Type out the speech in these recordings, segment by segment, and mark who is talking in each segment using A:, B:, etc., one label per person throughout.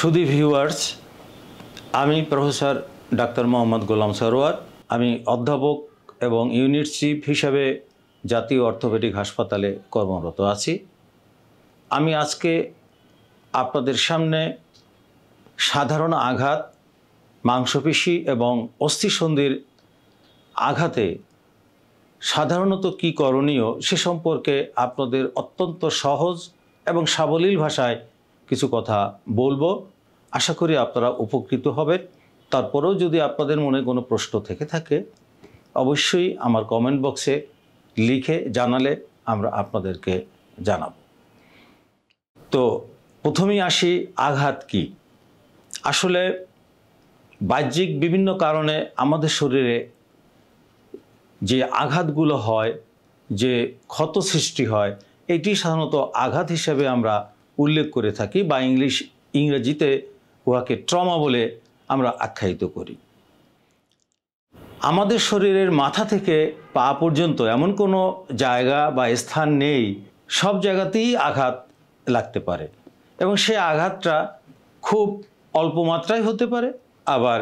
A: সুদী ভিউয়ার্স আমি প্রফেসর ডাক্তার মোহাম্মদ গোলাম সরোয়ার আমি অধ্যাপক এবং ইউনিট চিফ হিসাবে জাতীয় অর্থোপেডিক হাসপাতালে কর্মরত আছি আমি আজকে আপনাদের সামনে সাধারণ আঘাত মাংসপেশি এবং অস্থিসন্ধির আঘাতে সাধারণত কি করণীয় সে সম্পর্কে আপনাদের অত্যন্ত সহজ এবং সাবলীল ভাষায় কিছু কথা বলবো আশা করি আপনারা উপকৃত হবেন তারপরেও যদি আপনাদের মনে কোনো প্রশ্ন থেকে থাকে অবশ্যই আমার কমেন্ট বক্সে লিখে জানালে আমরা আপনাদেরকে জানাব তো প্রথমেই আসি আঘাত কি আসলে বাহ্যিক বিভিন্ন কারণে আমাদের শরীরে যে আঘাতগুলো হয় যে ক্ষত সৃষ্টি হয় এটি সাধারণত আঘাত হিসেবে আমরা উল্লেখ করে থাকি বা ইংলিশ ইংরেজিতে উহাকে ট্রমা বলে আমরা আখ্যায়িত করি আমাদের শরীরের মাথা থেকে পা পর্যন্ত এমন কোনো জায়গা বা স্থান নেই সব জায়গাতেই আঘাত লাগতে পারে এবং সে আঘাতটা খুব অল্প মাত্রায় হতে পারে আবার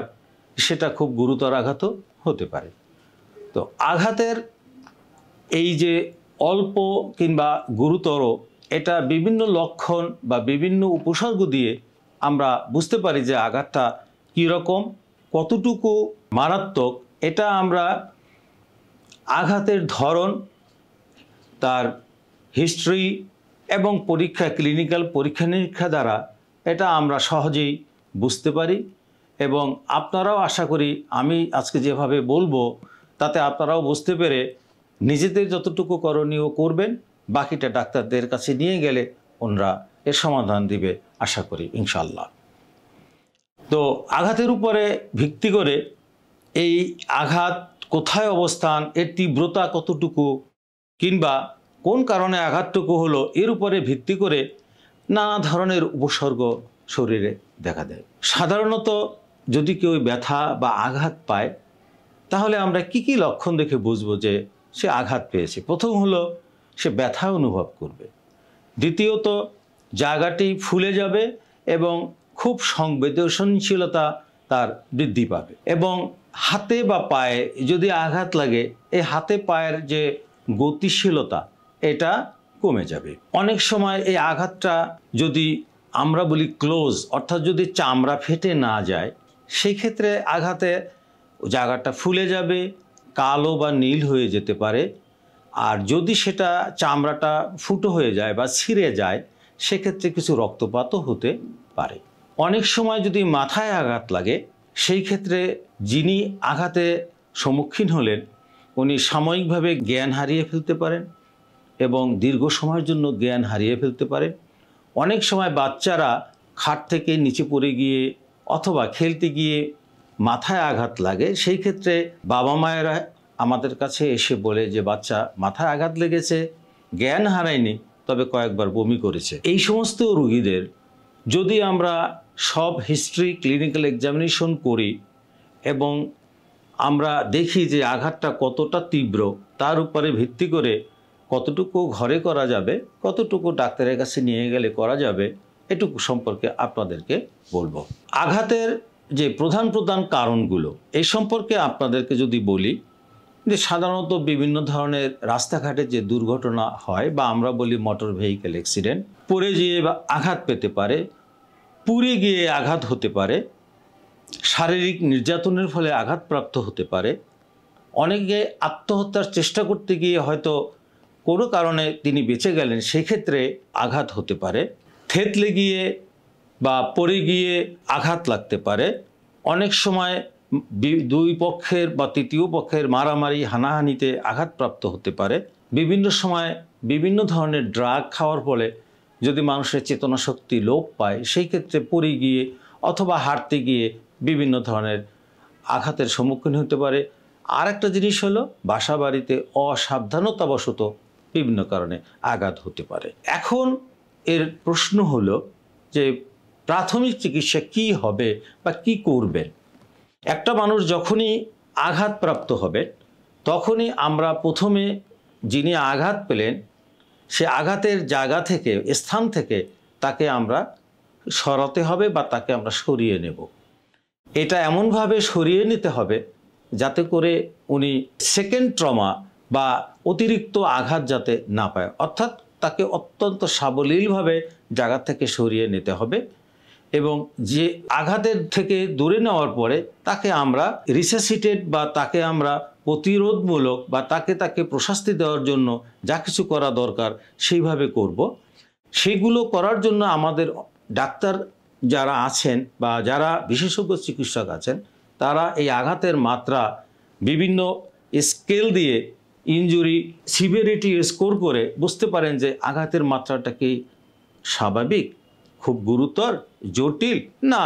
A: সেটা খুব গুরুতর আঘাতও হতে পারে তো আঘাতের এই যে অল্প কিংবা গুরুতর এটা বিভিন্ন লক্ষণ বা বিভিন্ন উপসর্গ দিয়ে আমরা বুঝতে পারি যে আঘাতটা কীরকম কতটুকু মারাত্মক এটা আমরা আঘাতের ধরন তার হিস্ট্রি এবং পরীক্ষা ক্লিনিক্যাল পরীক্ষা নিরীক্ষা দ্বারা এটা আমরা সহজেই বুঝতে পারি এবং আপনারাও আশা করি আমি আজকে যেভাবে বলবো তাতে আপনারাও বুঝতে পেরে নিজেদের যতটুকু করণীয় করবেন বাকিটা ডাক্তারদের কাছে নিয়ে গেলে ওনারা এর সমাধান দিবে আশা করি ইনশাল্লাহ তো আঘাতের উপরে ভিত্তি করে এই আঘাত কোথায় অবস্থান এর তীব্রতা কতটুকু কিংবা কোন কারণে আঘাতটুকু হলো এর উপরে ভিত্তি করে নানা ধরনের উপসর্গ শরীরে দেখা দেয় সাধারণত যদি কেউ ব্যথা বা আঘাত পায় তাহলে আমরা কি কি লক্ষণ দেখে বুঝবো যে সে আঘাত পেয়েছে প্রথম হলো সে ব্যথা অনুভব করবে দ্বিতীয়ত জায়গাটি ফুলে যাবে এবং খুব সংবেদনশীলতা তার বৃদ্ধি পাবে এবং হাতে বা পায়ে যদি আঘাত লাগে এই হাতে পায়ের যে গতিশীলতা এটা কমে যাবে অনেক সময় এই আঘাতটা যদি আমরা বলি ক্লোজ অর্থাৎ যদি চামড়া ফেটে না যায় সেক্ষেত্রে আঘাতে জায়গাটা ফুলে যাবে কালো বা নীল হয়ে যেতে পারে আর যদি সেটা চামড়াটা ফুটো হয়ে যায় বা ছিঁড়ে যায় সেক্ষেত্রে কিছু রক্তপাতও হতে পারে অনেক সময় যদি মাথায় আঘাত লাগে সেই ক্ষেত্রে যিনি আঘাতে সম্মুখীন হলেন উনি সাময়িকভাবে জ্ঞান হারিয়ে ফেলতে পারেন এবং দীর্ঘ সময়ের জন্য জ্ঞান হারিয়ে ফেলতে পারেন অনেক সময় বাচ্চারা খাট থেকে নিচে পড়ে গিয়ে অথবা খেলতে গিয়ে মাথায় আঘাত লাগে সেই ক্ষেত্রে বাবা মায়েরা আমাদের কাছে এসে বলে যে বাচ্চা মাথায় আঘাত লেগেছে জ্ঞান হারায়নি তবে কয়েকবার বমি করেছে এই সমস্ত রুগীদের যদি আমরা সব হিস্ট্রি ক্লিনিক্যাল এক্সামিনেশন করি এবং আমরা দেখি যে আঘাতটা কতটা তীব্র তার উপরে ভিত্তি করে কতটুকু ঘরে করা যাবে কতটুকু ডাক্তারের কাছে নিয়ে গেলে করা যাবে এটুকু সম্পর্কে আপনাদেরকে বলবো আঘাতের যে প্রধান প্রধান কারণগুলো এই সম্পর্কে আপনাদেরকে যদি বলি যে সাধারণত বিভিন্ন ধরনের রাস্তাঘাটে যে দুর্ঘটনা হয় বা আমরা বলি মোটর ভেহিকেল অ্যাক্সিডেন্ট পড়ে যেয়ে বা আঘাত পেতে পারে পুড়ে গিয়ে আঘাত হতে পারে শারীরিক নির্যাতনের ফলে আঘাতপ্রাপ্ত হতে পারে অনেকে আত্মহত্যার চেষ্টা করতে গিয়ে হয়তো কোনো কারণে তিনি বেঁচে গেলেন সেক্ষেত্রে আঘাত হতে পারে থেতলে গিয়ে বা পড়ে গিয়ে আঘাত লাগতে পারে অনেক সময় দুই পক্ষের বা তৃতীয় পক্ষের মারামারি হানাহানিতে আঘাতপ্রাপ্ত হতে পারে বিভিন্ন সময় বিভিন্ন ধরনের ড্রাগ খাওয়ার ফলে যদি মানুষের চেতনা শক্তি লোপ পায় সেই ক্ষেত্রে পড়ে গিয়ে অথবা হাঁটতে গিয়ে বিভিন্ন ধরনের আঘাতের সম্মুখীন হতে পারে আর একটা জিনিস হলো বাসা বাড়িতে অসাবধানতাবশত বিভিন্ন কারণে আঘাত হতে পারে এখন এর প্রশ্ন হলো যে প্রাথমিক চিকিৎসা কি হবে বা কি করবেন একটা মানুষ যখনই আঘাতপ্রাপ্ত হবে তখনই আমরা প্রথমে যিনি আঘাত পেলেন সে আঘাতের জায়গা থেকে স্থান থেকে তাকে আমরা সরাতে হবে বা তাকে আমরা সরিয়ে নেব এটা এমনভাবে সরিয়ে নিতে হবে যাতে করে উনি সেকেন্ড ট্রমা বা অতিরিক্ত আঘাত যাতে না পায় অর্থাৎ তাকে অত্যন্ত সাবলীলভাবে জায়গা থেকে সরিয়ে নিতে হবে এবং যে আঘাতের থেকে দূরে নেওয়ার পরে তাকে আমরা রিসেসিটেড বা তাকে আমরা প্রতিরোধমূলক বা তাকে তাকে প্রশাস্তি দেওয়ার জন্য যা কিছু করা দরকার সেইভাবে করব। সেগুলো করার জন্য আমাদের ডাক্তার যারা আছেন বা যারা বিশেষজ্ঞ চিকিৎসক আছেন তারা এই আঘাতের মাত্রা বিভিন্ন স্কেল দিয়ে ইঞ্জুরি সিভিয়ারিটি স্কোর করে বুঝতে পারেন যে আঘাতের মাত্রাটা কি স্বাভাবিক খুব গুরুতর জটিল না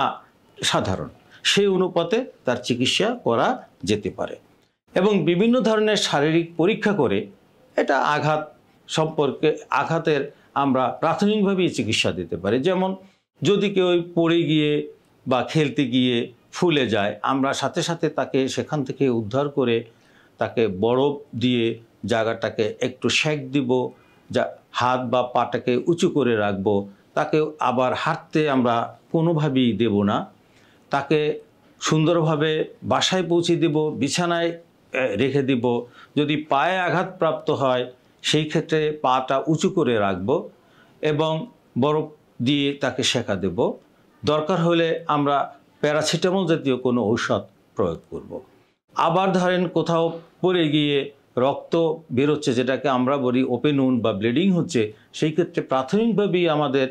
A: সাধারণ সেই অনুপাতে তার চিকিৎসা করা যেতে পারে এবং বিভিন্ন ধরনের শারীরিক পরীক্ষা করে এটা আঘাত সম্পর্কে আঘাতের আমরা প্রাথমিকভাবেই চিকিৎসা দিতে পারি যেমন যদি কেউ পড়ে গিয়ে বা খেলতে গিয়ে ফুলে যায় আমরা সাথে সাথে তাকে সেখান থেকে উদ্ধার করে তাকে বরফ দিয়ে জায়গাটাকে একটু সেঁক দিব যা হাত বা পাটাকে উঁচু করে রাখবো তাকে আবার হাঁটতে আমরা কোনোভাবেই দেব না তাকে সুন্দরভাবে বাসায় পৌঁছে দেব বিছানায় রেখে দিব যদি পায়ে আঘাতপ্রাপ্ত হয় সেই ক্ষেত্রে পাটা উঁচু করে রাখব এবং বরফ দিয়ে তাকে শেখা দেব দরকার হলে আমরা প্যারাসিটামল জাতীয় কোনো ঔষধ প্রয়োগ করব। আবার ধরেন কোথাও পড়ে গিয়ে রক্ত বেরোচ্ছে যেটাকে আমরা বলি ওপেন উন বা ব্লিডিং হচ্ছে সেই ক্ষেত্রে প্রাথমিকভাবেই আমাদের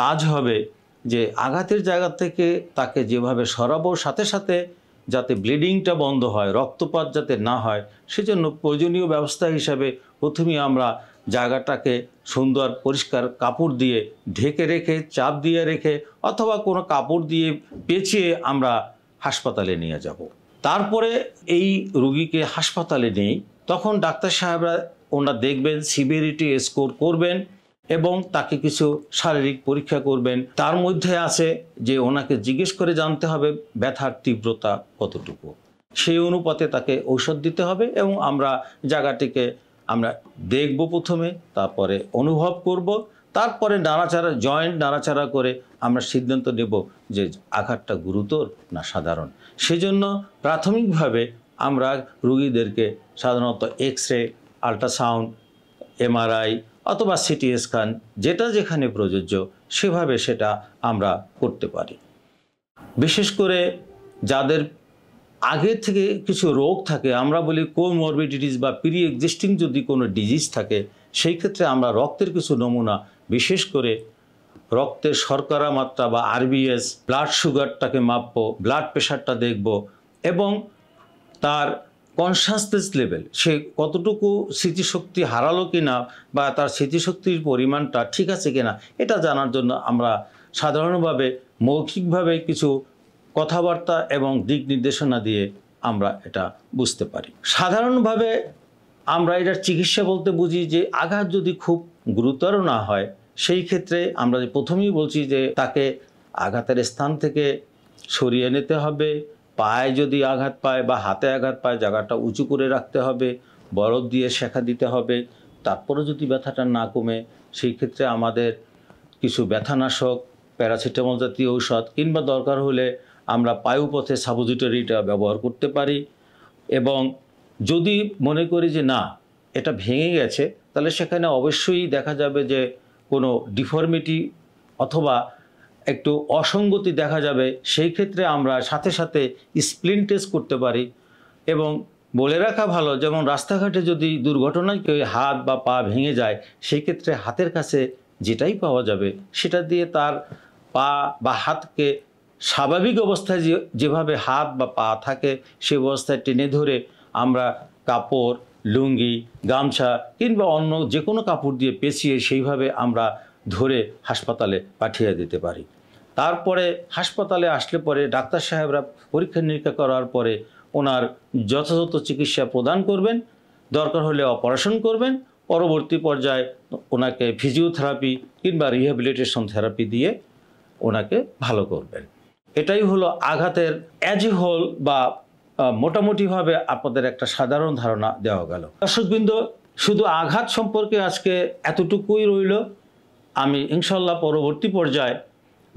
A: কাজ হবে যে আঘাতের জায়গা থেকে তাকে যেভাবে সরাবো সাথে সাথে যাতে ব্লিডিংটা বন্ধ হয় রক্তপাত যাতে না হয় সেজন্য প্রয়োজনীয় ব্যবস্থা হিসাবে প্রথমে আমরা জায়গাটাকে সুন্দর পরিষ্কার কাপড় দিয়ে ঢেকে রেখে চাপ দিয়ে রেখে অথবা কোনো কাপড় দিয়ে পেঁচিয়ে আমরা হাসপাতালে নিয়ে যাব। তারপরে এই রুগীকে হাসপাতালে নেই তখন ডাক্তার সাহেবরা ওনারা দেখবেন সিভিয়ারিটি স্কোর করবেন এবং তাকে কিছু শারীরিক পরীক্ষা করবেন তার মধ্যে আছে যে ওনাকে জিজ্ঞেস করে জানতে হবে ব্যথার তীব্রতা কতটুকু সেই অনুপাতে তাকে ঔষধ দিতে হবে এবং আমরা জায়গাটিকে আমরা দেখব প্রথমে তারপরে অনুভব করব তারপরে নাড়াচাড়া জয়েন্ট নাড়াচাড়া করে আমরা সিদ্ধান্ত নেব যে আঘাতটা গুরুতর না সাধারণ সেজন্য প্রাথমিকভাবে আমরা রুগীদেরকে সাধারণত এক্স রে আল্ট্রাসাউন্ড এমআরআই অথবা সিটি স্ক্যান যেটা যেখানে প্রযোজ্য সেভাবে সেটা আমরা করতে পারি বিশেষ করে যাদের আগে থেকে কিছু রোগ থাকে আমরা বলি কোমরবিডিটিস বা প্রি এক্সিস্টিং যদি কোনো ডিজিজ থাকে সেই ক্ষেত্রে আমরা রক্তের কিছু নমুনা বিশেষ করে রক্তের শর্করা মাত্রা বা আরবিএস ব্লাড সুগারটাকে মাপবো ব্লাড প্রেশারটা দেখব এবং তার কনসাসনেস লেভেল সে কতটুকু স্মৃতিশক্তি হারালো কি না বা তার স্মৃতিশক্তির পরিমাণটা ঠিক আছে কিনা এটা জানার জন্য আমরা সাধারণভাবে মৌখিকভাবে কিছু কথাবার্তা এবং দিক নির্দেশনা দিয়ে আমরা এটা বুঝতে পারি সাধারণভাবে আমরা এটার চিকিৎসা বলতে বুঝি যে আঘাত যদি খুব গুরুতর না হয় সেই ক্ষেত্রে আমরা প্রথমেই বলছি যে তাকে আঘাতের স্থান থেকে সরিয়ে নিতে হবে পায়ে যদি আঘাত পায় বা হাতে আঘাত পায় জায়গাটা উঁচু করে রাখতে হবে বরফ দিয়ে শেখা দিতে হবে তারপরে যদি ব্যথাটা না কমে সেই ক্ষেত্রে আমাদের কিছু ব্যথানাশক প্যারাসিটামল জাতীয় ঔষধ কিংবা দরকার হলে আমরা পায়ুপথে সাবজিটরিটা ব্যবহার করতে পারি এবং যদি মনে করি যে না এটা ভেঙে গেছে তাহলে সেখানে অবশ্যই দেখা যাবে যে কোনো ডিফর্মিটি অথবা একটু অসঙ্গতি দেখা যাবে সেই ক্ষেত্রে আমরা সাথে সাথে স্প্লিন টেস্ট করতে পারি এবং বলে রাখা ভালো যেমন রাস্তাঘাটে যদি দুর্ঘটনায় কেউ হাত বা পা ভেঙে যায় সেই ক্ষেত্রে হাতের কাছে যেটাই পাওয়া যাবে সেটা দিয়ে তার পা বা হাতকে স্বাভাবিক অবস্থায় যে যেভাবে হাত বা পা থাকে সে অবস্থায় টেনে ধরে আমরা কাপড় লুঙ্গি গামছা কিংবা অন্য যে কোনো কাপড় দিয়ে পেঁচিয়ে সেইভাবে আমরা ধরে হাসপাতালে পাঠিয়ে দিতে পারি তারপরে হাসপাতালে আসলে পরে ডাক্তার সাহেবরা পরীক্ষা নিরীক্ষা করার পরে ওনার যথাযথ চিকিৎসা প্রদান করবেন দরকার হলে অপারেশন করবেন পরবর্তী পর্যায়ে ওনাকে ফিজিওথেরাপি কিংবা রিহ্যাবিলিটেশন থেরাপি দিয়ে ওনাকে ভালো করবেন এটাই হলো আঘাতের অ্যাজি হোল বা মোটামুটিভাবে আপনাদের একটা সাধারণ ধারণা দেওয়া গেল দর্শকবৃন্দ শুধু আঘাত সম্পর্কে আজকে এতটুকুই রইল আমি ইনশাল্লাহ পরবর্তী পর্যায়ে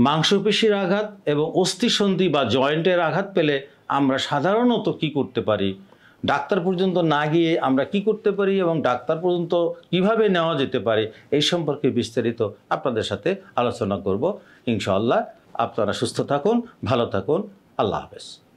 A: মাংসপেশির আঘাত এবং অস্থিসন্ধি বা জয়েন্টের আঘাত পেলে আমরা সাধারণত কি করতে পারি ডাক্তার পর্যন্ত না গিয়ে আমরা কি করতে পারি এবং ডাক্তার পর্যন্ত কিভাবে নেওয়া যেতে পারে এই সম্পর্কে বিস্তারিত আপনাদের সাথে আলোচনা করব ইনশাআল্লাহ আপনারা সুস্থ থাকুন ভালো থাকুন আল্লাহ হাফেজ